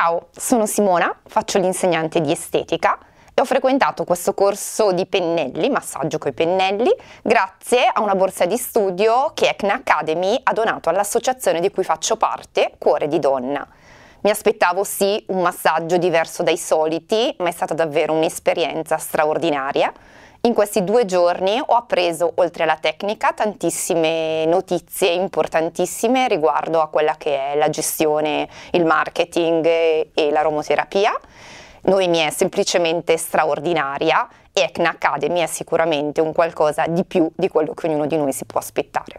Ciao, sono Simona, faccio l'insegnante di estetica e ho frequentato questo corso di pennelli, massaggio coi pennelli, grazie a una borsa di studio che Ecna Academy ha donato all'associazione di cui faccio parte, Cuore di Donna. Mi aspettavo sì un massaggio diverso dai soliti, ma è stata davvero un'esperienza straordinaria in questi due giorni ho appreso, oltre alla tecnica, tantissime notizie importantissime riguardo a quella che è la gestione, il marketing e l'aromoterapia. Noemi è semplicemente straordinaria e ECNA Academy è sicuramente un qualcosa di più di quello che ognuno di noi si può aspettare.